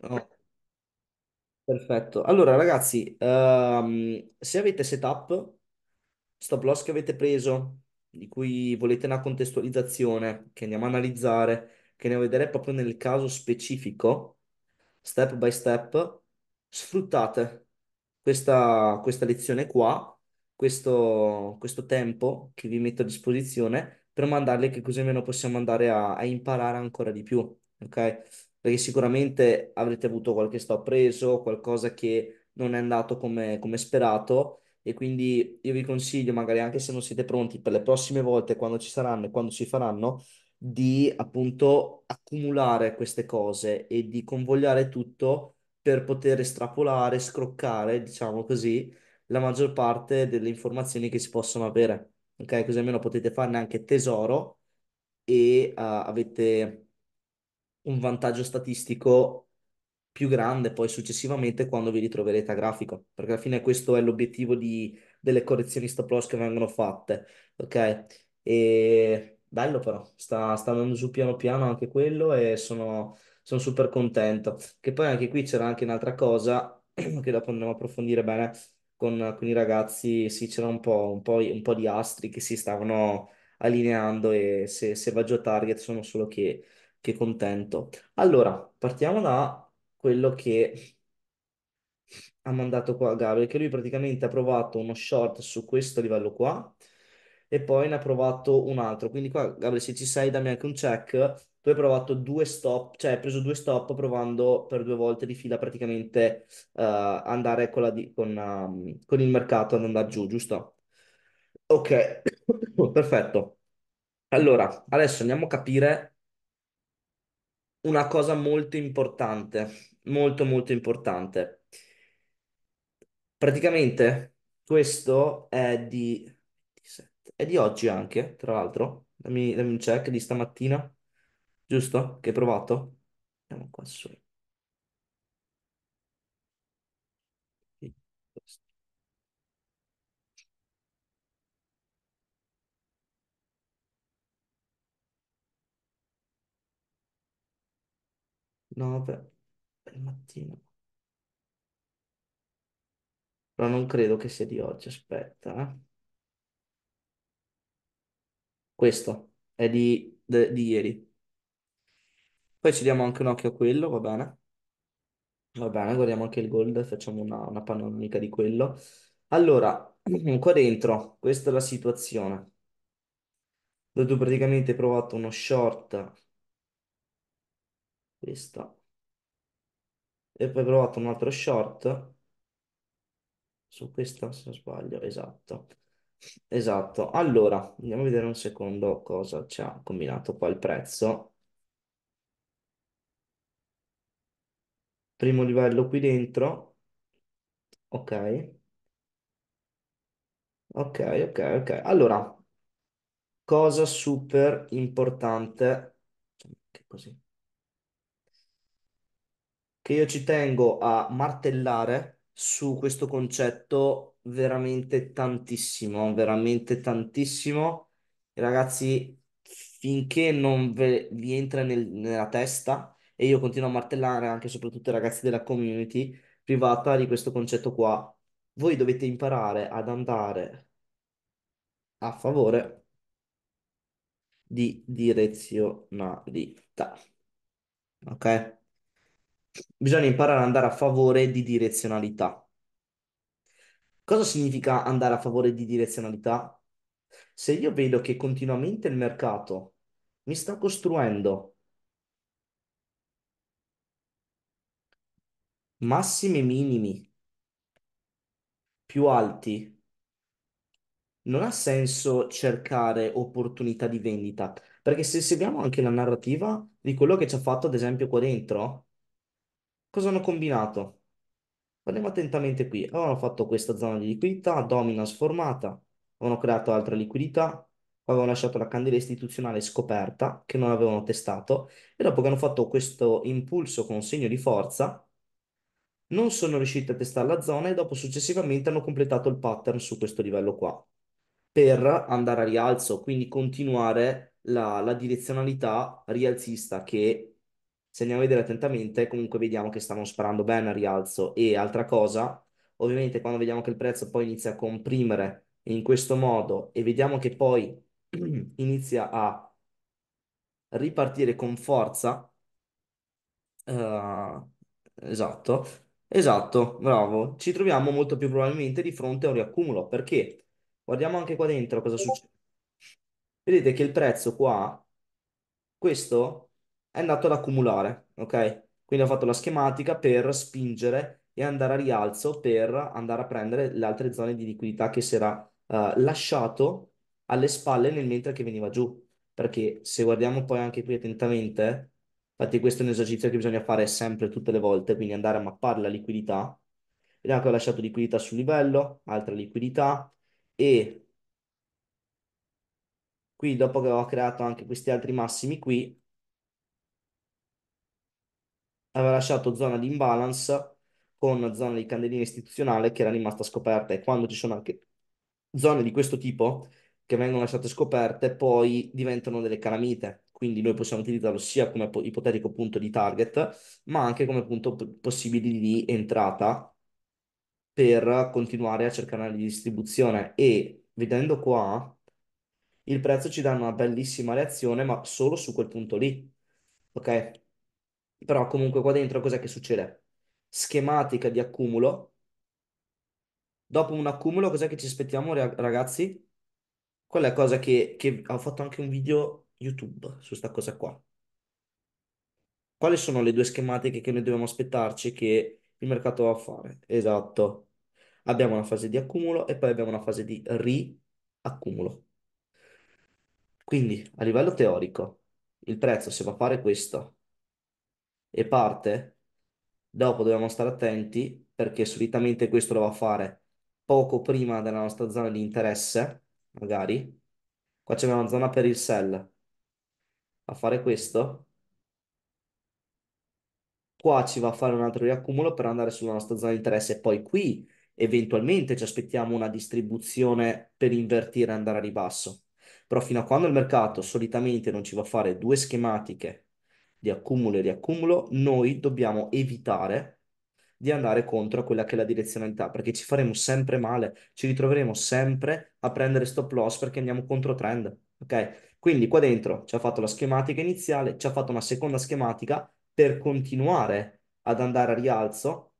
No, perfetto. Allora, ragazzi, ehm, se avete setup, stop loss che avete preso, di cui volete una contestualizzazione, che andiamo a analizzare, che andiamo a vedere proprio nel caso specifico, step by step, sfruttate questa, questa lezione qua, questo, questo tempo che vi metto a disposizione per mandarle che così almeno possiamo andare a, a imparare ancora di più, ok? perché sicuramente avrete avuto qualche stop preso, qualcosa che non è andato come, come sperato e quindi io vi consiglio, magari anche se non siete pronti per le prossime volte, quando ci saranno e quando si faranno, di appunto accumulare queste cose e di convogliare tutto per poter estrapolare, scroccare, diciamo così, la maggior parte delle informazioni che si possono avere. Ok, così almeno potete farne anche tesoro e uh, avete un vantaggio statistico più grande poi successivamente quando vi ritroverete a grafico, perché alla fine questo è l'obiettivo di, delle correzioni stop loss che vengono fatte, ok? E bello però, sta, sta andando su piano piano anche quello e sono, sono super contento. Che poi anche qui c'era anche un'altra cosa che dopo andremo a approfondire bene con, con i ragazzi, sì c'era un po', un po', un po' di astri che si stavano allineando e se, se va giù a target sono solo che che contento. Allora, partiamo da quello che ha mandato qua Gabriel, che lui praticamente ha provato uno short su questo livello qua e poi ne ha provato un altro. Quindi qua, Gabriel, se ci sei, dammi anche un check. Tu hai provato due stop, cioè hai preso due stop provando per due volte di fila praticamente uh, andare con, di, con, um, con il mercato ad andare giù, giusto? Ok, perfetto. Allora, adesso andiamo a capire una cosa molto importante, molto molto importante. Praticamente questo è di, è di oggi anche, tra l'altro, dammi, dammi un check di stamattina, giusto? Che hai provato? Andiamo qua su. 9 del mattino. Però non credo che sia di oggi, aspetta. eh. Questo è di, de- di ieri. Poi ci diamo anche un occhio a quello, va bene? Va bene, guardiamo anche il gold, facciamo una, una panonica di quello. Allora, qua dentro, questa è la situazione. Dove tu praticamente hai provato uno short questa. E poi ho provato un altro short su questa, se non sbaglio, esatto. Esatto, allora andiamo a vedere un secondo cosa ci ha combinato qua il prezzo. Primo livello qui dentro, ok. Ok, ok, ok. Allora, cosa super importante, cioè, così, che io ci tengo a martellare su questo concetto veramente tantissimo, veramente tantissimo. ragazzi, finché non ve, vi entra nel, nella testa, e io continuo a martellare anche e soprattutto i ragazzi della community privata di questo concetto qua, voi dovete imparare ad andare a favore di direzionalità. Ok? bisogna imparare ad andare a favore di direzionalità. Cosa significa andare a favore di direzionalità? Se io vedo che continuamente il mercato mi sta costruendo massimi e minimi più alti, non ha senso cercare opportunità di vendita, perché se seguiamo anche la narrativa di quello che ci ha fatto, ad esempio, qua dentro, Cosa hanno combinato? Guardiamo attentamente qui. Avevano fatto questa zona di liquidità, domina sformata, avevano creato altra liquidità, avevano lasciato la candela istituzionale scoperta che non avevano testato e dopo che hanno fatto questo impulso con segno di forza, non sono riusciti a testare la zona e dopo successivamente hanno completato il pattern su questo livello qua per andare a rialzo, quindi continuare la, la direzionalità rialzista che se andiamo a vedere attentamente, comunque vediamo che stanno sparando bene al rialzo. E altra cosa, ovviamente quando vediamo che il prezzo poi inizia a comprimere in questo modo e vediamo che poi inizia a ripartire con forza, uh, esatto, esatto, bravo, ci troviamo molto più probabilmente di fronte a un riaccumulo, perché guardiamo anche qua dentro cosa succede. Vedete che il prezzo qua, questo è andato ad accumulare, ok? Quindi ho fatto la schematica per spingere e andare a rialzo per andare a prendere le altre zone di liquidità che si era uh, lasciato alle spalle nel mentre che veniva giù. Perché se guardiamo poi anche qui attentamente, infatti questo è un esercizio che bisogna fare sempre tutte le volte, quindi andare a mappare la liquidità. Vediamo che ho lasciato liquidità sul livello, altra liquidità e qui dopo che ho creato anche questi altri massimi qui, aveva lasciato zona di imbalance con zona di candelina istituzionale che era rimasta scoperta e quando ci sono anche zone di questo tipo che vengono lasciate scoperte poi diventano delle calamite quindi noi possiamo utilizzarlo sia come ipotetico punto di target ma anche come punto possibile di entrata per continuare a cercare di distribuzione e vedendo qua il prezzo ci dà una bellissima reazione ma solo su quel punto lì ok però comunque qua dentro cos'è che succede? Schematica di accumulo. Dopo un accumulo cos'è che ci aspettiamo ragazzi? Quella è la cosa che, che ho fatto anche un video YouTube su sta cosa qua. Quali sono le due schematiche che noi dobbiamo aspettarci che il mercato va a fare? Esatto. Abbiamo una fase di accumulo e poi abbiamo una fase di riaccumulo. Quindi a livello teorico il prezzo se va a fare questo e parte, dopo dobbiamo stare attenti perché solitamente questo lo va a fare poco prima della nostra zona di interesse, magari. Qua c'è una zona per il sell. A fare questo. Qua ci va a fare un altro riaccumulo per andare sulla nostra zona di interesse. Poi qui eventualmente ci aspettiamo una distribuzione per invertire e andare a ribasso. Però fino a quando il mercato solitamente non ci va a fare due schematiche di accumulo e riaccumulo, noi dobbiamo evitare di andare contro quella che è la direzionalità, perché ci faremo sempre male, ci ritroveremo sempre a prendere stop loss perché andiamo contro trend, ok? Quindi qua dentro ci ha fatto la schematica iniziale, ci ha fatto una seconda schematica per continuare ad andare a rialzo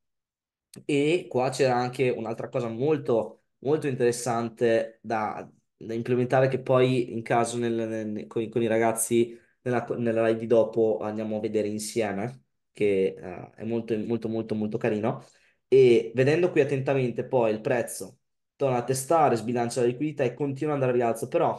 e qua c'era anche un'altra cosa molto, molto interessante da, da implementare che poi in caso nel, nel, con, con i ragazzi nella, nella live di dopo andiamo a vedere insieme, che uh, è molto, molto, molto, molto carino. E vedendo qui attentamente poi il prezzo, torna a testare, sbilancia la liquidità e continua ad andare a rialzo, però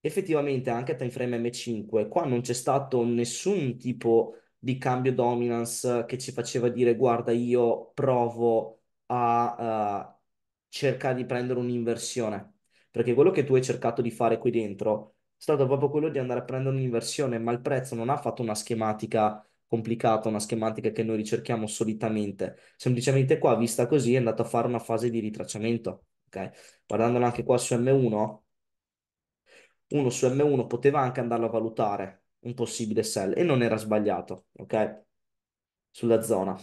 effettivamente anche a time frame M5 qua non c'è stato nessun tipo di cambio dominance che ci faceva dire guarda io provo a uh, cercare di prendere un'inversione perché quello che tu hai cercato di fare qui dentro è stato proprio quello di andare a prendere un'inversione, ma il prezzo non ha fatto una schematica complicata, una schematica che noi ricerchiamo solitamente. Semplicemente qua, vista così, è andato a fare una fase di ritracciamento. Ok, Guardandola anche qua su M1, uno su M1 poteva anche andarlo a valutare un possibile sell e non era sbagliato, ok? Sulla zona.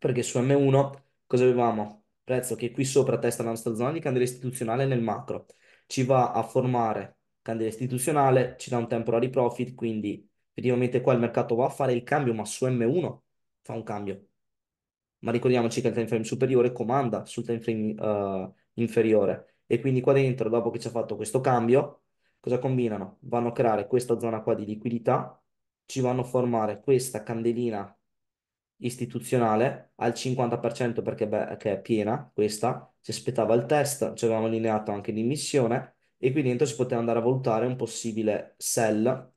Perché su M1 cosa avevamo? Prezzo che qui sopra testa la nostra zona di candela istituzionale nel macro. Ci va a formare candela istituzionale, ci dà un temporary profit, quindi effettivamente qua il mercato va a fare il cambio, ma su M1 fa un cambio. Ma ricordiamoci che il time frame superiore comanda sul time frame uh, inferiore. E quindi qua dentro, dopo che ci ha fatto questo cambio, cosa combinano? Vanno a creare questa zona qua di liquidità, ci vanno a formare questa candelina istituzionale al 50% perché beh, è piena questa, si aspettava il test, ci avevamo allineato anche l'immissione, e quindi dentro si poteva andare a valutare un possibile sell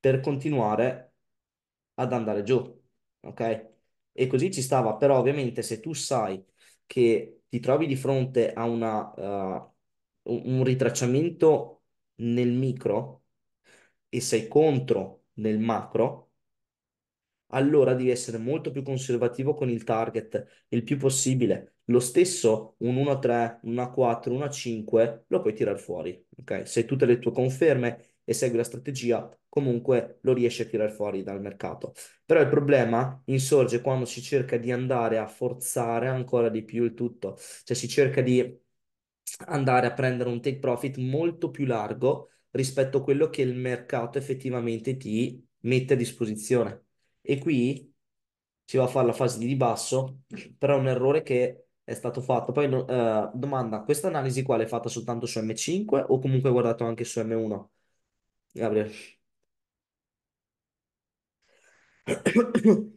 per continuare ad andare giù, ok? E così ci stava, però ovviamente se tu sai che ti trovi di fronte a una, uh, un ritracciamento nel micro e sei contro nel macro, allora devi essere molto più conservativo con il target il più possibile lo stesso un 1-3, a un A4, un A5 lo puoi tirare fuori. Okay? Se tutte le tue conferme e segui la strategia, comunque lo riesci a tirare fuori dal mercato. Però il problema insorge quando si cerca di andare a forzare ancora di più il tutto, cioè si cerca di andare a prendere un take profit molto più largo rispetto a quello che il mercato effettivamente ti mette a disposizione. E qui si va a fare la fase di ribasso, però è un errore che è stato fatto. Poi eh, domanda, questa analisi qua l'hai fatta soltanto su M5 o comunque hai guardato anche su M1? Gabriele.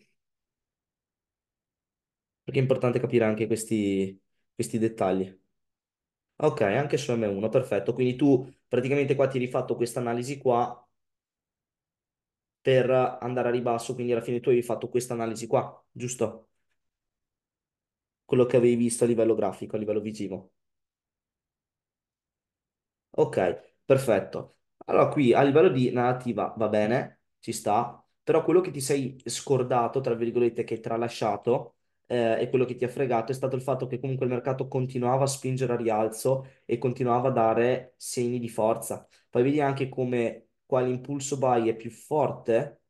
Perché è importante capire anche questi, questi dettagli. Ok, anche su M1, perfetto. Quindi tu praticamente qua ti hai rifatto questa analisi qua per andare a ribasso, quindi alla fine tu hai fatto questa analisi qua, giusto? quello che avevi visto a livello grafico, a livello visivo. Ok, perfetto. Allora qui a livello di narrativa va bene, ci sta, però quello che ti sei scordato, tra virgolette, che hai tralasciato eh, e quello che ti ha fregato è stato il fatto che comunque il mercato continuava a spingere a rialzo e continuava a dare segni di forza. Poi vedi anche come qua l'impulso buy è più forte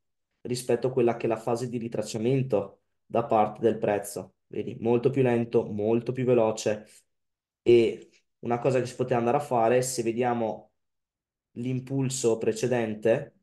rispetto a quella che è la fase di ritracciamento da parte del prezzo vedi, molto più lento, molto più veloce e una cosa che si poteva andare a fare, se vediamo l'impulso precedente,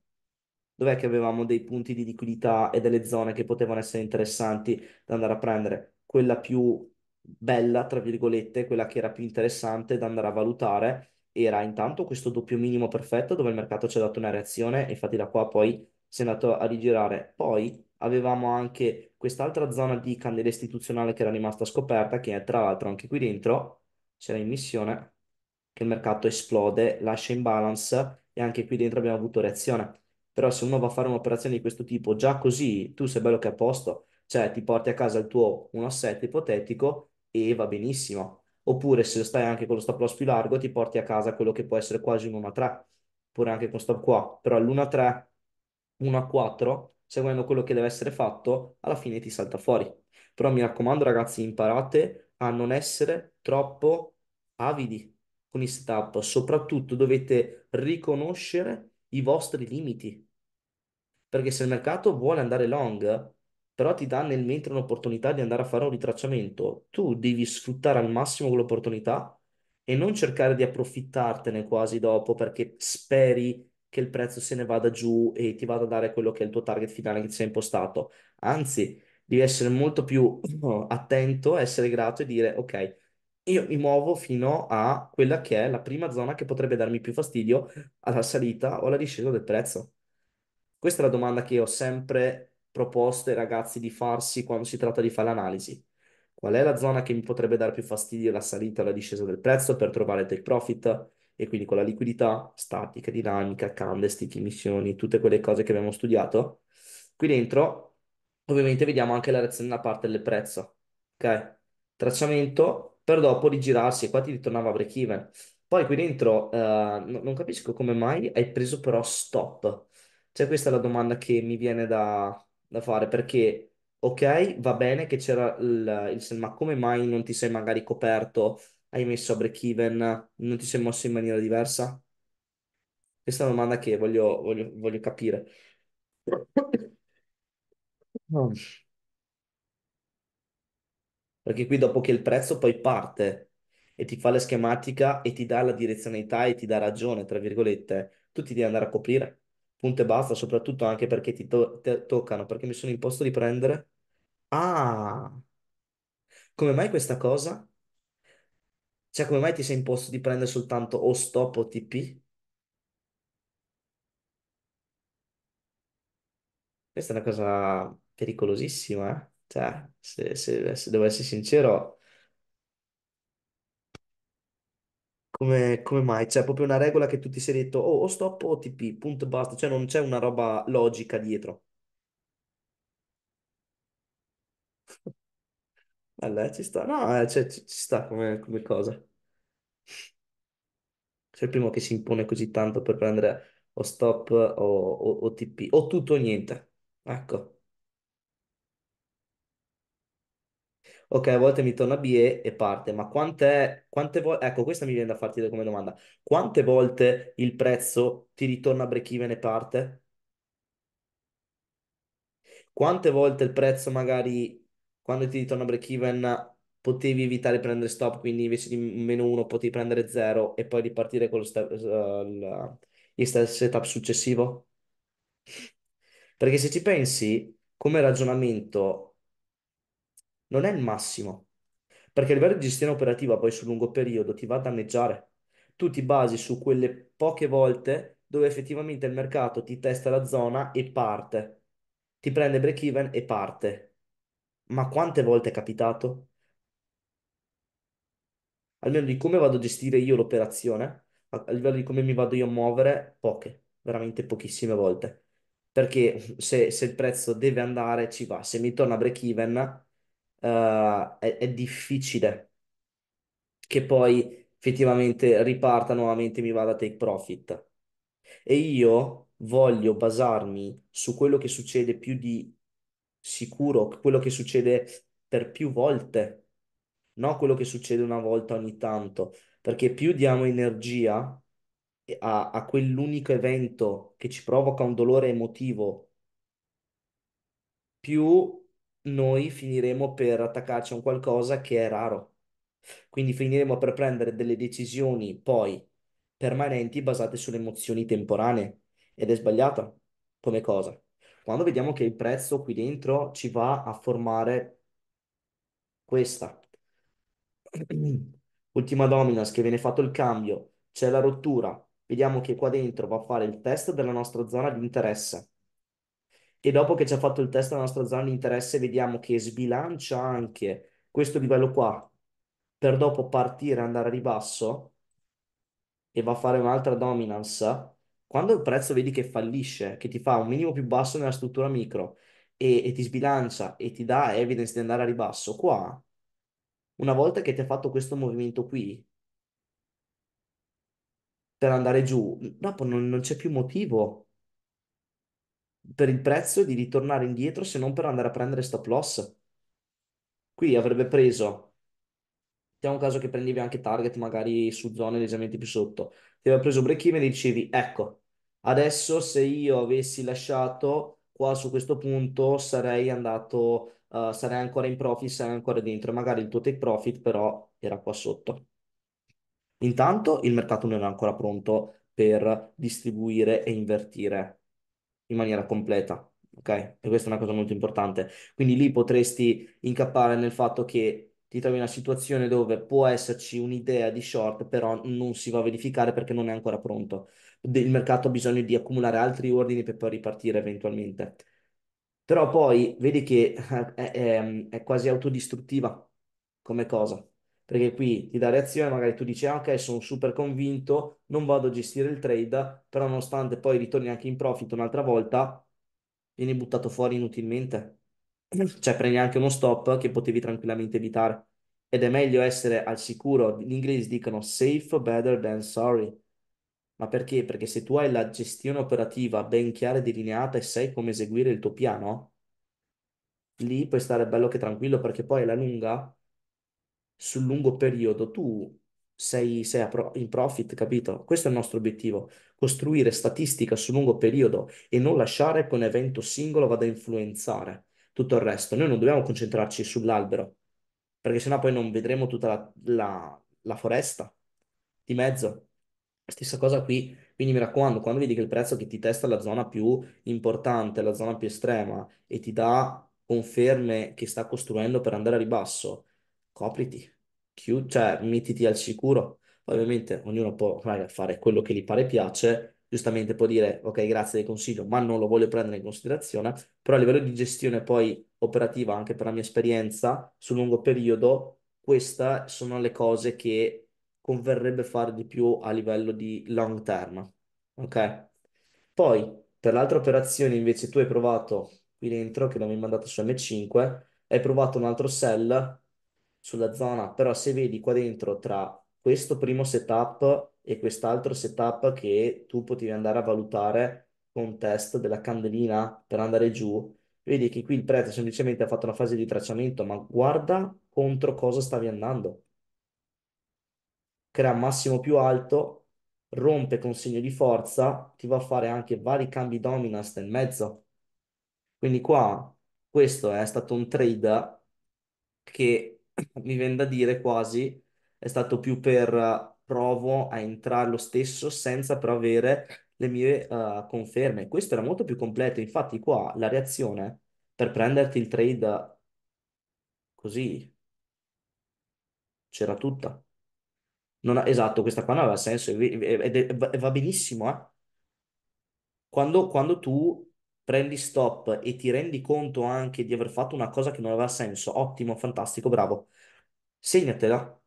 dov'è che avevamo dei punti di liquidità e delle zone che potevano essere interessanti da andare a prendere? Quella più bella, tra virgolette, quella che era più interessante da andare a valutare era intanto questo doppio minimo perfetto dove il mercato ci ha dato una reazione, infatti da qua poi si è andato a rigirare. Poi avevamo anche quest'altra zona di candela istituzionale che era rimasta scoperta, che tra l'altro anche qui dentro, c'era in missione, che il mercato esplode, lascia in balance e anche qui dentro abbiamo avuto reazione. Però se uno va a fare un'operazione di questo tipo, già così tu sei bello che a posto, cioè ti porti a casa il tuo 1 a 7 ipotetico e va benissimo. Oppure se stai anche con lo stop loss più largo, ti porti a casa quello che può essere quasi un 1-3, a oppure anche con stop qua. Però l'1-3, a 1-4 a seguendo quello che deve essere fatto, alla fine ti salta fuori. Però mi raccomando, ragazzi, imparate a non essere troppo avidi con i setup. Soprattutto dovete riconoscere i vostri limiti. Perché se il mercato vuole andare long, però ti dà nel mentre un'opportunità di andare a fare un ritracciamento, tu devi sfruttare al massimo quell'opportunità e non cercare di approfittartene quasi dopo perché speri che il prezzo se ne vada giù e ti vada a dare quello che è il tuo target finale che ti sei impostato. Anzi, devi essere molto più attento, essere grato e dire ok, io mi muovo fino a quella che è la prima zona che potrebbe darmi più fastidio alla salita o alla discesa del prezzo. Questa è la domanda che io ho sempre proposto ai ragazzi di farsi quando si tratta di fare l'analisi. Qual è la zona che mi potrebbe dare più fastidio alla salita o alla discesa del prezzo per trovare take profit? e quindi con la liquidità statica, dinamica, candlestick, emissioni, tutte quelle cose che abbiamo studiato, qui dentro ovviamente vediamo anche la reazione da parte del prezzo, ok? Tracciamento per dopo rigirarsi e qua ti ritornava break even. Poi qui dentro eh, non capisco come mai hai preso però stop. Cioè questa è la domanda che mi viene da, da fare perché ok, va bene che c'era il, il ma come mai non ti sei magari coperto hai messo a break even, non ti sei mosso in maniera diversa? Questa è una domanda che voglio, voglio, voglio capire. Perché qui dopo che il prezzo poi parte e ti fa la schematica e ti dà la direzionalità e ti dà ragione, tra virgolette, tu ti devi andare a coprire. Punto e basta, soprattutto anche perché ti, to- toccano, perché mi sono imposto di prendere. Ah, come mai questa cosa? Cioè, come mai ti sei imposto di prendere soltanto o stop o TP? Questa è una cosa pericolosissima, eh. Cioè, se, se- se devo essere sincero, come, come mai? C'è cioè, proprio una regola che tu ti sei detto, oh, o stop o TP, punto e basta. Cioè, non c'è una roba logica dietro. Vabbè, ci sta, no, eh, cioè, ci, sta come, come cosa. Sei il primo che si impone così tanto per prendere o stop o, o, o TP, o tutto o niente. Ecco. Ok, a volte mi torna BE e parte, ma quante, quante volte, ecco, questa mi viene da farti come domanda. Quante volte il prezzo ti ritorna a break-even e parte? Quante volte il prezzo magari quando ti ritorna break even potevi evitare di prendere stop, quindi invece di meno 1 potevi prendere 0 e poi ripartire con lo step, uh, il setup successivo? Perché se ci pensi, come ragionamento, non è il massimo. Perché a livello di gestione operativa, poi sul lungo periodo, ti va a danneggiare. Tu ti basi su quelle poche volte dove effettivamente il mercato ti testa la zona e parte. Ti prende break even e parte ma quante volte è capitato? Almeno di come vado a gestire io l'operazione, a livello di come mi vado io a muovere, poche, veramente pochissime volte. Perché se, se il prezzo deve andare, ci va. Se mi torna break even, eh, è, è difficile che poi effettivamente riparta nuovamente e mi vada a take profit. E io voglio basarmi su quello che succede più di sicuro, quello che succede per più volte, non quello che succede una volta ogni tanto, perché più diamo energia a, a quell'unico evento che ci provoca un dolore emotivo, più noi finiremo per attaccarci a un qualcosa che è raro. Quindi finiremo per prendere delle decisioni poi permanenti basate sulle emozioni temporanee ed è sbagliata come cosa quando vediamo che il prezzo qui dentro ci va a formare questa. Ultima dominance che viene fatto il cambio, c'è la rottura, vediamo che qua dentro va a fare il test della nostra zona di interesse. E dopo che ci ha fatto il test della nostra zona di interesse, vediamo che sbilancia anche questo livello qua, per dopo partire, andare a ribasso, e va a fare un'altra dominance quando il prezzo vedi che fallisce, che ti fa un minimo più basso nella struttura micro e, e ti sbilancia e ti dà evidence di andare a ribasso, qua, una volta che ti ha fatto questo movimento qui, per andare giù, dopo non, non c'è più motivo per il prezzo di ritornare indietro se non per andare a prendere stop loss. Qui avrebbe preso, mettiamo caso che prendevi anche target magari su zone leggermente più sotto, ti aveva preso break even e dicevi ecco, Adesso se io avessi lasciato qua su questo punto sarei andato, uh, sarei ancora in profit, sarei ancora dentro, magari il tuo take profit però era qua sotto. Intanto il mercato non era ancora pronto per distribuire e invertire in maniera completa, ok? E questa è una cosa molto importante. Quindi lì potresti incappare nel fatto che ti trovi in una situazione dove può esserci un'idea di short, però non si va a verificare perché non è ancora pronto. Il mercato ha bisogno di accumulare altri ordini per poi ripartire eventualmente. Però poi vedi che eh, è, è, ehm, è quasi autodistruttiva come cosa, perché qui ti dà reazione, magari tu dici ah, ok, sono super convinto, non vado a gestire il trade, però nonostante poi ritorni anche in profit un'altra volta, vieni buttato fuori inutilmente cioè prendi anche uno stop che potevi tranquillamente evitare. Ed è meglio essere al sicuro, gli inglesi dicono safe better than sorry. Ma perché? Perché se tu hai la gestione operativa ben chiara e delineata e sai come eseguire il tuo piano, lì puoi stare bello che tranquillo perché poi alla lunga, sul lungo periodo, tu sei, sei in profit, capito? Questo è il nostro obiettivo, costruire statistica sul lungo periodo e non lasciare che un evento singolo vada a influenzare tutto il resto. Noi non dobbiamo concentrarci sull'albero, perché sennò poi non vedremo tutta la, la, la foresta di mezzo. Stessa cosa qui, quindi mi raccomando, quando vedi che il prezzo che ti testa la zona più importante, la zona più estrema, e ti dà conferme che sta costruendo per andare a ribasso, copriti, chiud- cioè mettiti al sicuro. ovviamente ognuno può raga, fare quello che gli pare piace, giustamente può dire ok grazie del consiglio ma non lo voglio prendere in considerazione, però a livello di gestione poi operativa anche per la mia esperienza sul lungo periodo queste sono le cose che converrebbe fare di più a livello di long term, ok? Poi per l'altra operazione invece tu hai provato qui dentro che non mi l'avevi mandato su M5, hai provato un altro sell sulla zona, però se vedi qua dentro tra questo primo setup e quest'altro setup che tu potevi andare a valutare con test della candelina per andare giù, vedi che qui il prezzo semplicemente ha fatto una fase di tracciamento, ma guarda contro cosa stavi andando. Crea massimo più alto, rompe con segno di forza, ti va a fare anche vari cambi dominance nel mezzo. Quindi qua questo è stato un trade che mi viene da dire quasi è stato più per eh, provo a entrare lo stesso senza però avere le mie uh, conferme. Questo era molto più completo, infatti qua la reazione per prenderti il trade così c'era tutta. Ha, esatto, questa qua non aveva senso e va benissimo, eh? Quando, quando tu prendi stop e ti rendi conto anche di aver fatto una cosa che non aveva senso, ottimo, fantastico, bravo, segnatela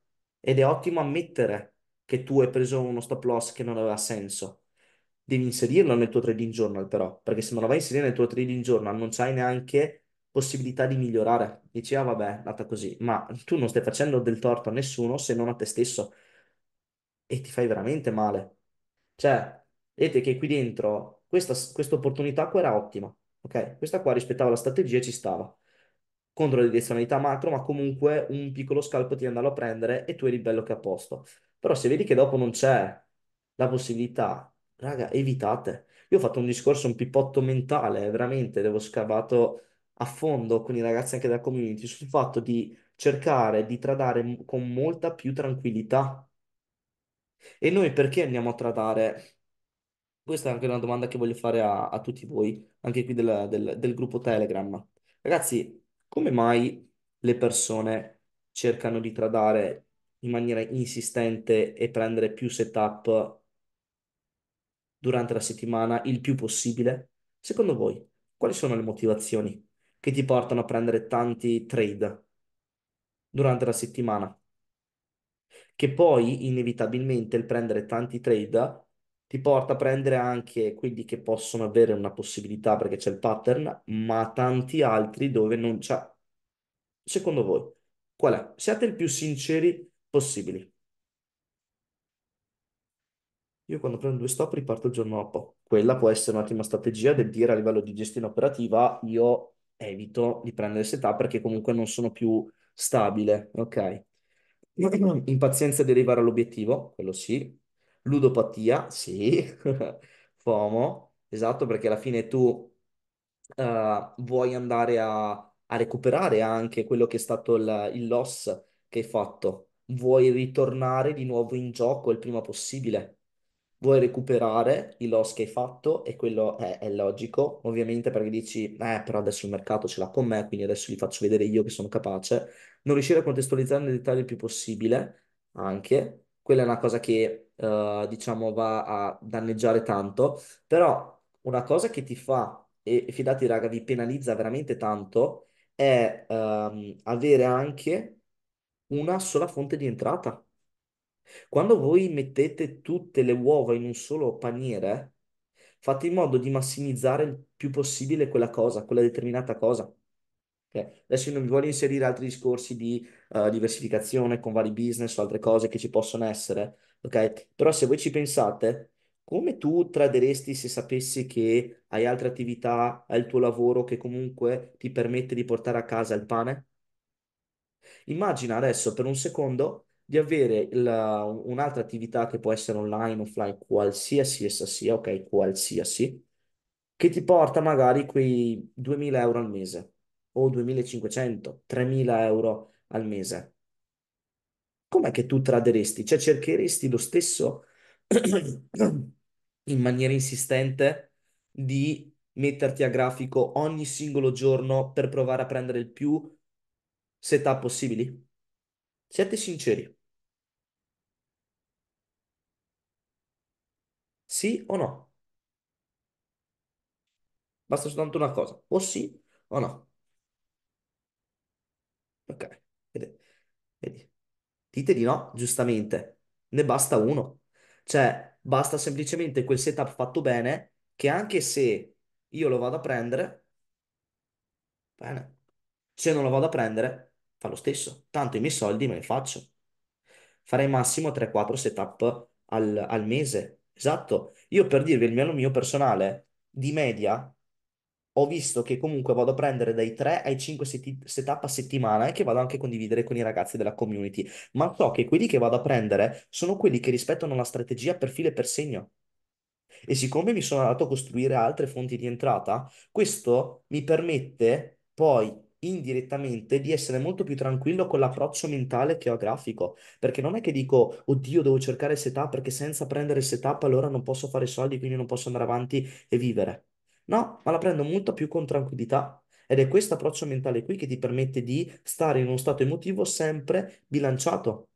ed è ottimo ammettere che tu hai preso uno stop loss che non aveva senso. Devi inserirlo nel tuo trading journal però, perché se non lo vai a inserire nel tuo trading journal non c'hai neanche possibilità di migliorare. Dici, ah vabbè, è andata così, ma tu non stai facendo del torto a nessuno se non a te stesso e ti fai veramente male. Cioè, vedete che qui dentro questa, questa opportunità qua era ottima, ok? Questa qua rispettava la strategia e ci stava contro la direzionalità macro, ma comunque un piccolo scalpo ti andalo a prendere e tu eri bello che a posto. Però se vedi che dopo non c'è la possibilità, raga, evitate. Io ho fatto un discorso, un pippotto mentale, veramente, l'avevo scavato a fondo con i ragazzi anche della community sul fatto di cercare di tradare con molta più tranquillità. E noi perché andiamo a tradare? Questa è anche una domanda che voglio fare a, a tutti voi, anche qui del, del, del gruppo Telegram. Ragazzi, come mai le persone cercano di tradare in maniera insistente e prendere più setup durante la settimana il più possibile? Secondo voi, quali sono le motivazioni che ti portano a prendere tanti trade durante la settimana? Che poi inevitabilmente il prendere tanti trade ti porta a prendere anche quelli che possono avere una possibilità perché c'è il pattern, ma tanti altri dove non c'è. Secondo voi, qual è? Siate il più sinceri possibili. Io quando prendo due stop riparto il giorno dopo. Quella può essere un'ottima strategia del dire a livello di gestione operativa io evito di prendere setup perché comunque non sono più stabile, ok? Impazienza di arrivare all'obiettivo, quello sì, ludopatia, sì, FOMO, esatto, perché alla fine tu eh, vuoi andare a, a recuperare anche quello che è stato il, il loss che hai fatto, vuoi ritornare di nuovo in gioco il prima possibile vuoi recuperare i loss che hai fatto e quello è, è, logico, ovviamente perché dici, eh, però adesso il mercato ce l'ha con me, quindi adesso gli faccio vedere io che sono capace. Non riuscire a contestualizzare nel dettaglio il più possibile, anche, quella è una cosa che eh, diciamo, va a danneggiare tanto, però una cosa che ti fa, e fidati raga, vi penalizza veramente tanto, è ehm, avere anche una sola fonte di entrata. Quando voi mettete tutte le uova in un solo paniere, fate in modo di massimizzare il più possibile quella cosa, quella determinata cosa. Okay. Cioè, adesso non vi voglio inserire altri discorsi di uh, diversificazione con vari business o altre cose che ci possono essere, ok? Però se voi ci pensate, come tu traderesti se sapessi che hai altre attività, hai il tuo lavoro che comunque ti permette di portare a casa il pane? Immagina adesso per un secondo di avere un'altra attività che può essere online, offline, qualsiasi essa sia, ok, qualsiasi, che ti porta magari quei 2.000 euro al mese o 2.500, 3.000 euro al mese com'è che tu traderesti? Cioè cercheresti lo stesso in maniera insistente di metterti a grafico ogni singolo giorno per provare a prendere il più setup possibili? Siate sinceri. Sì o no? Basta soltanto una cosa, o sì o no. Ok. Dite di no, giustamente. Ne basta uno. Cioè, basta semplicemente quel setup fatto bene che anche se io lo vado a prendere, bene. Se non lo vado a prendere, fa lo stesso. Tanto i miei soldi me li faccio. Farei massimo 3-4 setup al, al mese. Esatto. Io per dirvi il mio, il mio personale, di media, ho visto che comunque vado a prendere dai 3 ai 5 setup a settimana e che vado anche a condividere con i ragazzi della community, ma so che quelli che vado a prendere sono quelli che rispettano la strategia per filo e per segno. E siccome mi sono andato a costruire altre fonti di entrata, questo mi permette poi indirettamente di essere molto più tranquillo con l'approccio mentale che ho a grafico, perché non è che dico oddio devo cercare setup perché senza prendere setup allora non posso fare soldi, quindi non posso andare avanti e vivere. No, ma la prendo molto più con tranquillità. Ed è questo approccio mentale qui che ti permette di stare in uno stato emotivo sempre bilanciato.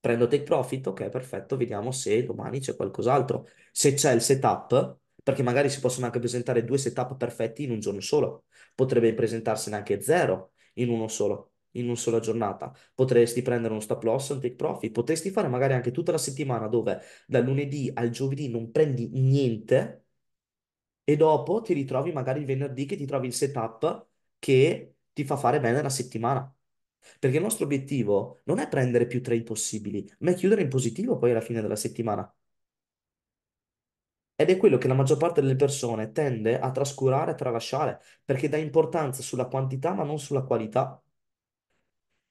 Prendo take profit, ok, perfetto, vediamo se domani c'è qualcos'altro. Se c'è il setup, perché magari si possono anche presentare due setup perfetti in un giorno solo. Potrebbe presentarsene anche zero in uno solo, in una sola giornata. Potresti prendere uno stop loss, un take profit, potresti fare magari anche tutta la settimana dove dal lunedì al giovedì non prendi niente e dopo ti ritrovi magari il venerdì che ti trovi il setup che ti fa fare bene la settimana. Perché il nostro obiettivo non è prendere più trade possibili, ma è chiudere in positivo poi alla fine della settimana. Ed è quello che la maggior parte delle persone tende a trascurare, a tralasciare, perché dà importanza sulla quantità ma non sulla qualità.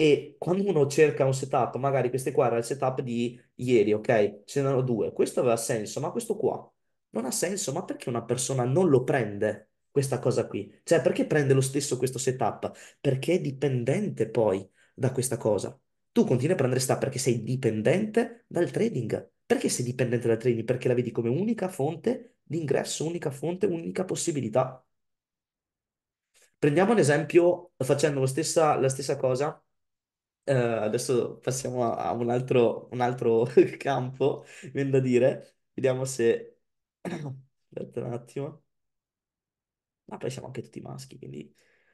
E quando uno cerca un setup, magari questo qua era il setup di ieri, ok? Ce n'erano due, questo aveva senso, ma questo qua non ha senso, ma perché una persona non lo prende questa cosa qui? Cioè, perché prende lo stesso questo setup? Perché è dipendente poi da questa cosa. Tu continui a prendere sta perché sei dipendente dal trading. Perché sei dipendente dal trading? Perché la vedi come unica fonte di ingresso, unica fonte, unica possibilità. Prendiamo un esempio facendo stessa, la stessa cosa. Eh, adesso passiamo a, a un altro, un altro campo, viene da dire. Vediamo se Aspetta un attimo. Ma poi siamo anche tutti maschi, quindi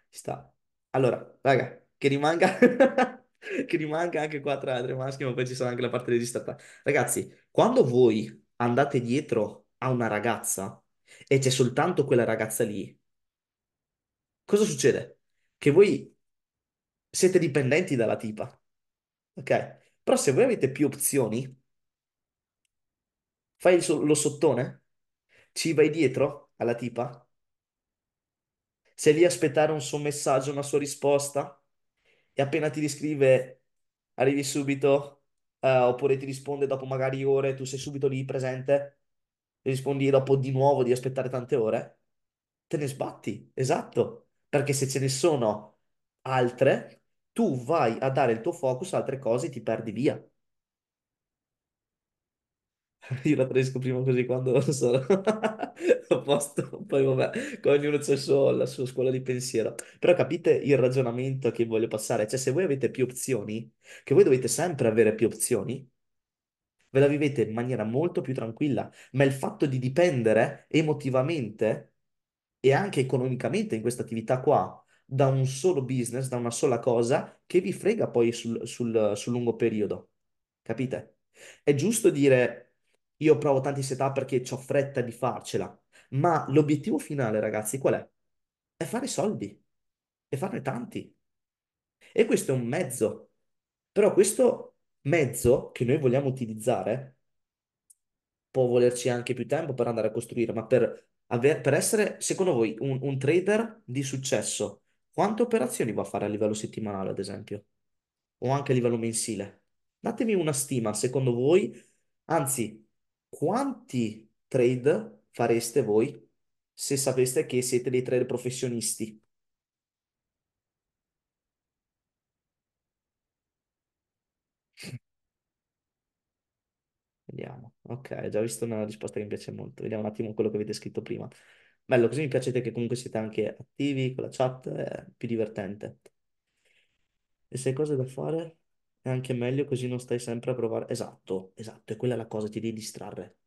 ci sta. Allora, raga, che rimanga... che rimanga anche qua tra, tre maschi, ma poi ci sarà anche la parte registrata. Ragazzi, quando voi andate dietro a una ragazza e c'è soltanto quella ragazza lì, cosa succede? Che voi siete dipendenti dalla tipa, ok? Però se voi avete più opzioni, fai lo sottone ci vai dietro alla tipa? Sei lì a aspettare un suo messaggio, una sua risposta? E appena ti riscrive, arrivi subito? Eh, oppure ti risponde dopo magari ore, tu sei subito lì presente? rispondi dopo di nuovo di aspettare tante ore? Te ne sbatti, esatto. Perché se ce ne sono altre, tu vai a dare il tuo focus a altre cose e ti perdi via. Io la preso prima così quando sarò a posto, poi vabbè, con ognuno c'è la sua scuola di pensiero. Però capite il ragionamento che voglio passare? Cioè, se voi avete più opzioni, che voi dovete sempre avere più opzioni, ve la vivete in maniera molto più tranquilla, ma il fatto di dipendere emotivamente e anche economicamente in questa attività qua, da un solo business, da una sola cosa, che vi frega poi sul, sul, sul lungo periodo. Capite? È giusto dire io provo tanti setup perché ho fretta di farcela, ma l'obiettivo finale, ragazzi, qual è? È fare soldi e farne tanti. E questo è un mezzo. Però questo mezzo che noi vogliamo utilizzare può volerci anche più tempo per andare a costruire, ma per, aver, per essere, secondo voi, un, un trader di successo, quante operazioni va a fare a livello settimanale, ad esempio? O anche a livello mensile? Datemi una stima, secondo voi, anzi, quanti trade fareste voi se sapeste che siete dei trader professionisti? Vediamo. Ok, ho già visto una risposta che mi piace molto. Vediamo un attimo quello che avete scritto prima. Bello, così mi piacete che comunque siete anche attivi con la chat, è più divertente. E se hai cose da fare? è anche meglio così non stai sempre a provare. Esatto, esatto, e quella è la cosa, ti devi distrarre.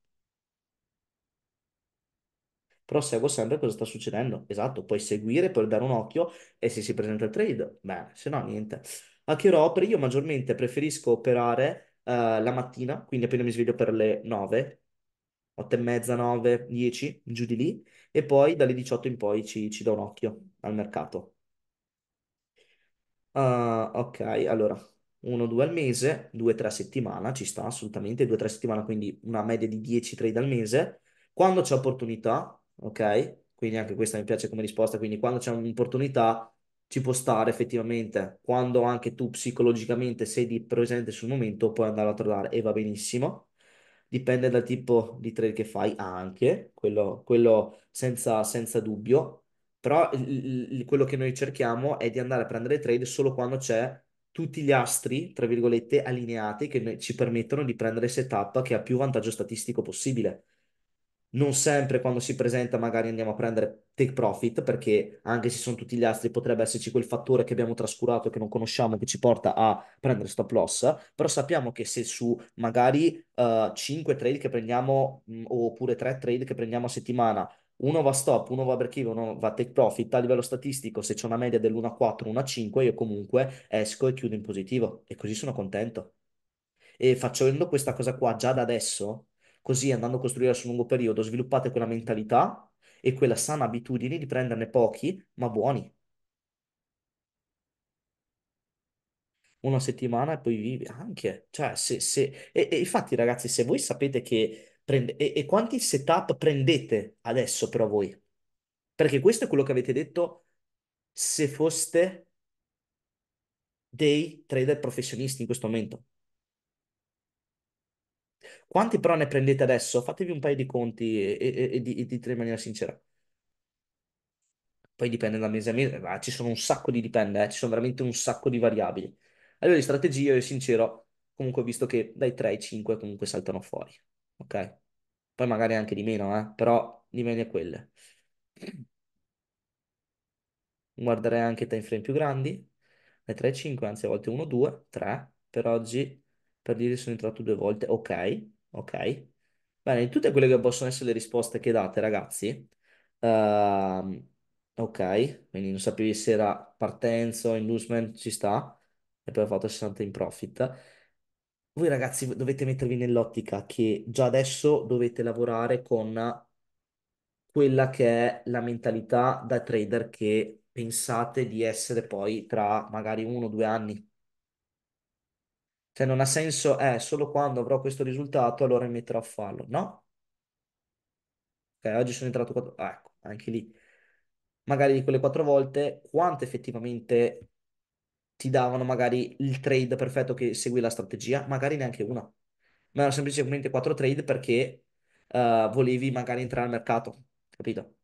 Però seguo sempre cosa sta succedendo. Esatto, puoi seguire, puoi dare un occhio e se si presenta il trade, bene, se no niente. A che ora operi? Io maggiormente preferisco operare eh, la mattina, quindi appena mi sveglio per le 9, 8 e mezza, 9, 10, giù di lì, e poi dalle 18 in poi ci, ci do un occhio al mercato. Ah, ok, allora uno o due al mese, due o tre a settimana, ci sta assolutamente, due o tre a settimana, quindi una media di 10 trade al mese. Quando c'è opportunità, ok? Quindi anche questa mi piace come risposta, quindi quando c'è un'opportunità ci può stare effettivamente, quando anche tu psicologicamente sei di presente sul momento puoi andare a trovare e va benissimo. Dipende dal tipo di trade che fai anche, quello, quello senza, senza dubbio, però il, il, quello che noi cerchiamo è di andare a prendere trade solo quando c'è tutti gli astri, tra virgolette, allineati che ci permettono di prendere setup che ha più vantaggio statistico possibile. Non sempre quando si presenta magari andiamo a prendere take profit perché anche se sono tutti gli astri potrebbe esserci quel fattore che abbiamo trascurato, che non conosciamo, che ci porta a prendere stop loss, però sappiamo che se su magari uh, 5 trade che prendiamo mh, mm, oppure 3 trade che prendiamo a settimana uno va stop, uno va break even, uno va take profit, a livello statistico se c'è una media dell'1,4, 1,5 io comunque esco e chiudo in positivo e così sono contento. E facendo questa cosa qua già da adesso, così andando a costruire sul lungo periodo, sviluppate quella mentalità e quella sana abitudine di prenderne pochi ma buoni. Una settimana e poi vivi anche, cioè se, se... E, e infatti ragazzi se voi sapete che Prende... E, e quanti setup prendete adesso però voi? Perché questo è quello che avete detto se foste dei trader professionisti in questo momento. Quanti però ne prendete adesso? Fatevi un paio di conti e, e, e, e dite in maniera sincera. Poi dipende da mese a mese, ma ci sono un sacco di dipende, eh? ci sono veramente un sacco di variabili. Allora di strategia, io sincero, comunque ho visto che dai 3 ai 5 comunque saltano fuori ok? Poi magari anche di meno, eh? però di media quelle. Guarderei anche i time frame più grandi, le 3,5, anzi a volte 1, 2, 3. Per oggi, per dire, sono entrato due volte, ok, ok. Bene, tutte quelle che possono essere le risposte che date, ragazzi. Uh, ok, quindi non sapevi se era partenza o inducement, ci sta. E poi ho fatto 60 in profit voi ragazzi dovete mettervi nell'ottica che già adesso dovete lavorare con quella che è la mentalità da trader che pensate di essere poi tra magari uno o due anni. Cioè non ha senso, eh, solo quando avrò questo risultato allora mi metterò a farlo. No. Ok, oggi sono entrato quattro... Ah, ecco, anche lì. Magari di quelle quattro volte, quanto effettivamente ti davano magari il trade perfetto che segui la strategia, magari neanche una, ma erano semplicemente quattro trade perché uh, volevi magari entrare al mercato, capito?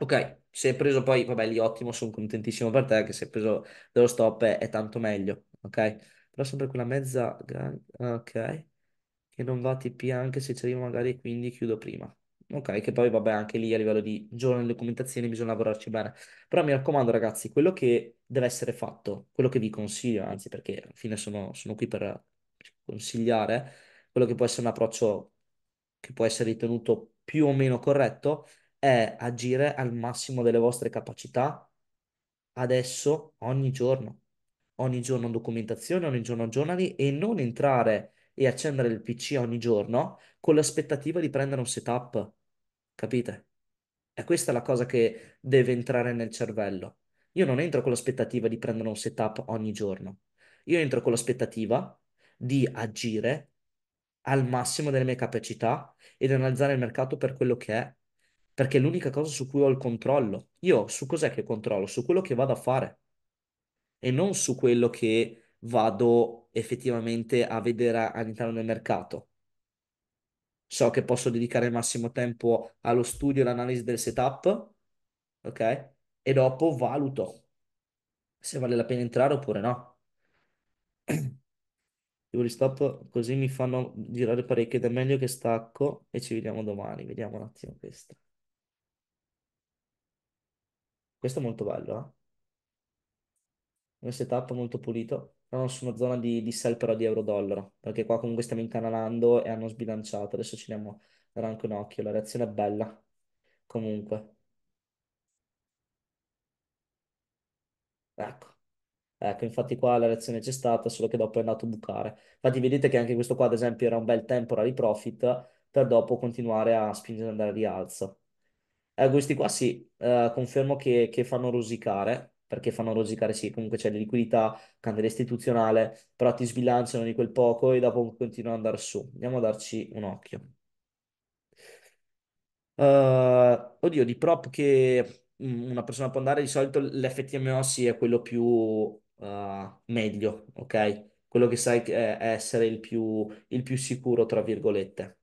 Ok, se hai preso poi, vabbè, lì ottimo, sono contentissimo per te anche se hai preso dello stop è, è tanto meglio, ok? Però sempre quella mezza, ok, che non va TP anche se ci arrivo magari quindi chiudo prima ok? Che poi vabbè anche lì a livello di giorno e documentazione bisogna lavorarci bene. Però mi raccomando ragazzi, quello che deve essere fatto, quello che vi consiglio, anzi perché alla fine sono, sono qui per consigliare, quello che può essere un approccio che può essere ritenuto più o meno corretto, è agire al massimo delle vostre capacità adesso, ogni giorno. Ogni giorno documentazione, ogni giorno giornali e non entrare e accendere il PC ogni giorno con l'aspettativa di prendere un setup. Capite? E questa è la cosa che deve entrare nel cervello. Io non entro con l'aspettativa di prendere un setup ogni giorno. Io entro con l'aspettativa di agire al massimo delle mie capacità ed analizzare il mercato per quello che è, perché è l'unica cosa su cui ho il controllo. Io su cos'è che controllo? Su quello che vado a fare e non su quello che vado effettivamente a vedere all'interno del mercato. So che posso dedicare il massimo tempo allo studio e all'analisi del setup, ok? E dopo valuto se vale la pena entrare oppure no. I stop così mi fanno girare parecchio ed è meglio che stacco e ci vediamo domani. Vediamo un attimo questa. Questo è molto bello, eh? Un setup molto pulito no, non sono zona di, di sell però di euro-dollaro, perché qua comunque stiamo incanalando e hanno sbilanciato, adesso ci andiamo a dare anche un occhio, la reazione è bella, comunque. Ecco. Ecco, infatti qua la reazione c'è stata, solo che dopo è andato a bucare. Infatti vedete che anche questo qua, ad esempio, era un bel temporary profit per dopo continuare a spingere ad andare a rialzo. Eh, questi qua sì, eh, confermo che, che fanno rosicare, perché fanno rosicare sì, comunque c'è la liquidità, candela istituzionale, però ti sbilanciano di quel poco e dopo continuano ad andare su. Andiamo a darci un occhio. Uh, oddio, di prop che mm, una persona può andare, di solito l'FTMO sì è quello più uh, meglio, ok? Quello che sai che è essere il più, il più sicuro, tra virgolette.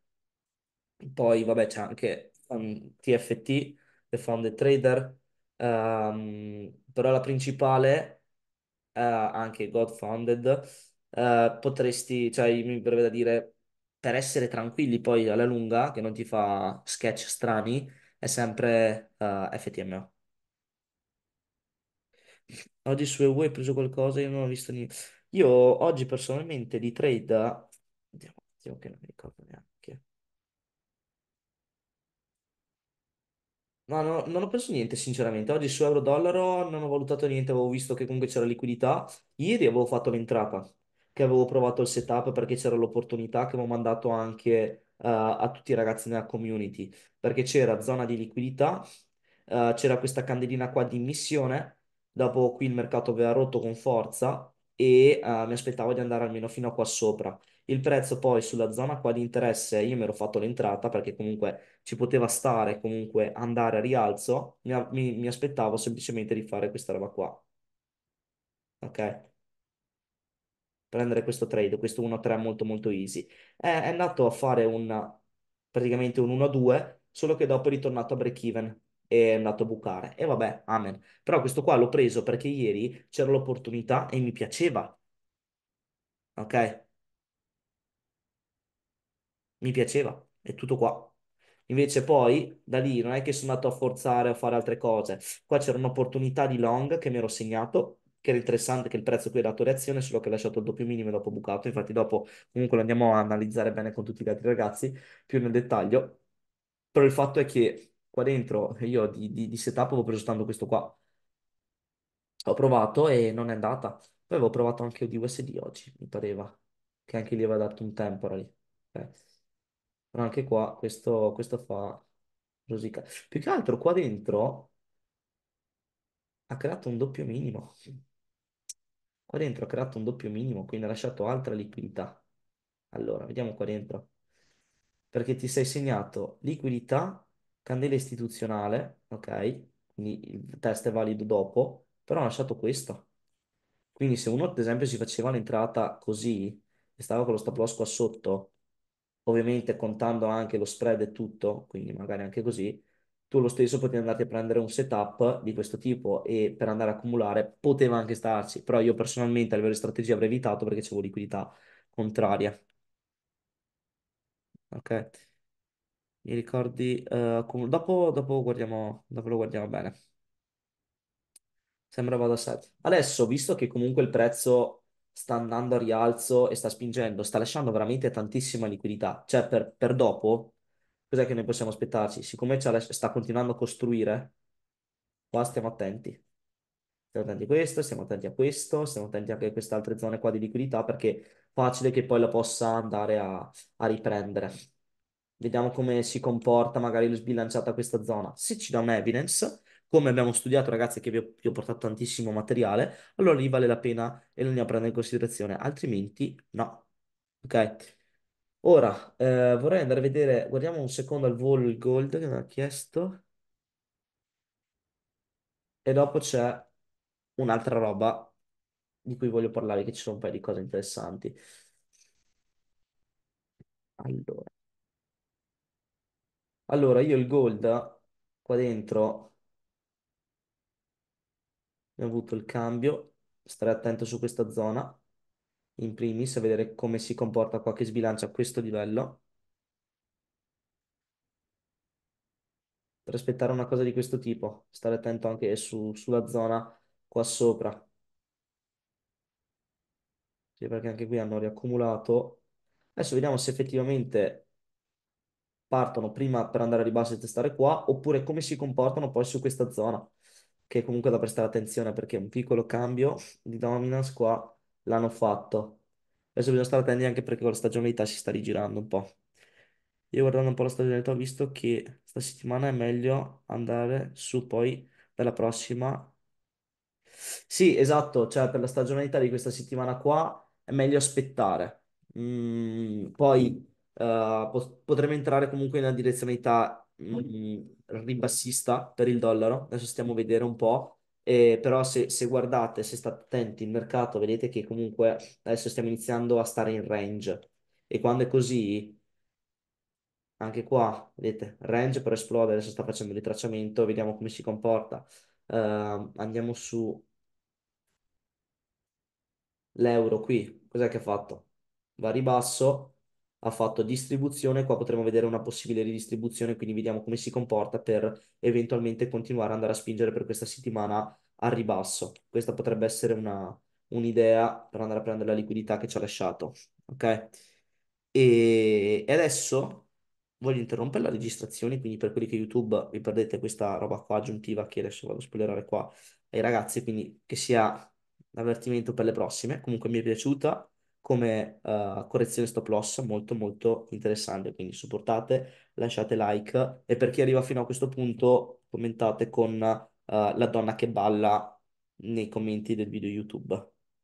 Poi, vabbè, c'è anche um, mm, TFT, The Founded Trader, um, però la principale, eh, anche God-funded, eh, potresti, cioè mi verrebbe da dire, per essere tranquilli poi alla lunga, che non ti fa sketch strani, è sempre eh, FTMO. Oggi su EWE hai preso qualcosa, io non ho visto niente. Io oggi personalmente di trade, vediamo che non mi ricordo neanche. No, no, non ho preso niente, sinceramente. Oggi su euro-dollaro non ho valutato niente, avevo visto che comunque c'era liquidità. Ieri avevo fatto l'entrata, che avevo provato il setup perché c'era l'opportunità che avevo mandato anche eh, a tutti i ragazzi nella community, perché c'era zona di liquidità, eh, c'era questa candelina qua di missione, dopo qui il mercato aveva rotto con forza e eh, mi aspettavo di andare almeno fino a qua sopra. Il prezzo poi sulla zona qua di interesse, io mi ero fatto l'entrata perché comunque ci poteva stare, comunque andare a rialzo, mi, mi, mi aspettavo semplicemente di fare questa roba qua. Ok? Prendere questo trade, questo 1-3 molto molto easy. È, è andato a fare un, praticamente un 1-2, solo che dopo è ritornato a break even e è andato a bucare. E vabbè, amen. Però questo qua l'ho preso perché ieri c'era l'opportunità e mi piaceva. Ok? mi piaceva, è tutto qua. Invece poi da lì non è che sono andato a forzare a fare altre cose. Qua c'era un'opportunità di long che mi ero segnato, che era interessante che il prezzo qui ha dato reazione, solo che ha lasciato il doppio minimo e dopo bucato. Infatti dopo comunque lo andiamo a analizzare bene con tutti gli altri ragazzi più nel dettaglio. Però il fatto è che qua dentro io di, di, di setup avevo preso tanto questo qua. Ho provato e non è andata. Poi avevo provato anche di USD oggi, mi pareva, che anche lì aveva dato un temporary. Okay. Eh anche qua questo, questo fa rosicare. Più che altro qua dentro ha creato un doppio minimo. Qua dentro ha creato un doppio minimo, quindi ha lasciato altra liquidità. Allora, vediamo qua dentro. Perché ti sei segnato liquidità, candela istituzionale, ok? Quindi il test è valido dopo, però ha lasciato questo. Quindi se uno, ad esempio, si faceva l'entrata così e stava con lo stop loss qua sotto, ovviamente contando anche lo spread e tutto, quindi magari anche così, tu lo stesso potevi andarti a prendere un setup di questo tipo e per andare a accumulare poteva anche starci, però io personalmente a livello di strategia avrei evitato perché c'avevo liquidità contraria. Ok, mi ricordi, eh, dopo, dopo guardiamo, dopo lo guardiamo bene. Sembrava da set. Adesso, visto che comunque il prezzo sta andando a rialzo e sta spingendo, sta lasciando veramente tantissima liquidità. Cioè, per, per dopo, cos'è che noi possiamo aspettarci? Siccome sta continuando a costruire, qua stiamo attenti. Stiamo attenti a questo, stiamo attenti a questo, stiamo attenti anche a queste altre zone qua di liquidità perché è facile che poi la possa andare a, a riprendere. Vediamo come si comporta magari lo sbilanciato a questa zona. Se ci dà un evidence, come abbiamo studiato, ragazzi, che vi ho, vi ho portato tantissimo materiale, allora lì vale la pena e lo andiamo a prendere in considerazione, altrimenti no. Ok? Ora eh, vorrei andare a vedere, guardiamo un secondo al volo il gold che mi ha chiesto. E dopo c'è un'altra roba di cui voglio parlare, che ci sono un paio di cose interessanti. Allora, allora io il gold qua dentro abbiamo avuto il cambio, stare attento su questa zona, in primis a vedere come si comporta qua che sbilancia questo livello. Per aspettare una cosa di questo tipo, stare attento anche su, sulla zona qua sopra. Sì, perché anche qui hanno riaccumulato. Adesso vediamo se effettivamente partono prima per andare a ribasso e testare qua, oppure come si comportano poi su questa zona che comunque da prestare attenzione perché un piccolo cambio di dominance qua l'hanno fatto. Adesso bisogna stare attenti anche perché con la stagionalità si sta rigirando un po'. Io guardando un po' la stagionalità ho visto che sta settimana è meglio andare su poi dalla prossima. Sì, esatto, cioè per la stagionalità di questa settimana qua è meglio aspettare. Mm, poi eh, potremmo entrare comunque in una direzionalità mh, mm, ribassista per il dollaro, adesso stiamo a vedere un po', eh, però se, se, guardate, se state attenti il mercato, vedete che comunque adesso stiamo iniziando a stare in range e quando è così, anche qua, vedete, range per esplodere, adesso sta facendo il ritracciamento, vediamo come si comporta. Uh, andiamo su l'euro qui, cos'è che ha fatto? Va a ribasso, ha fatto distribuzione, qua potremo vedere una possibile ridistribuzione, quindi vediamo come si comporta per eventualmente continuare ad andare a spingere per questa settimana al ribasso. Questa potrebbe essere una, un'idea per andare a prendere la liquidità che ci ha lasciato, ok? E, e adesso voglio interrompere la registrazione, quindi per quelli che YouTube vi perdete questa roba qua aggiuntiva che adesso vado a spoilerare qua ai ragazzi, quindi che sia l'avvertimento per le prossime. Comunque mi è piaciuta, come uh, correzione stop loss molto molto interessante, quindi supportate, lasciate like e per chi arriva fino a questo punto commentate con uh, la donna che balla nei commenti del video YouTube.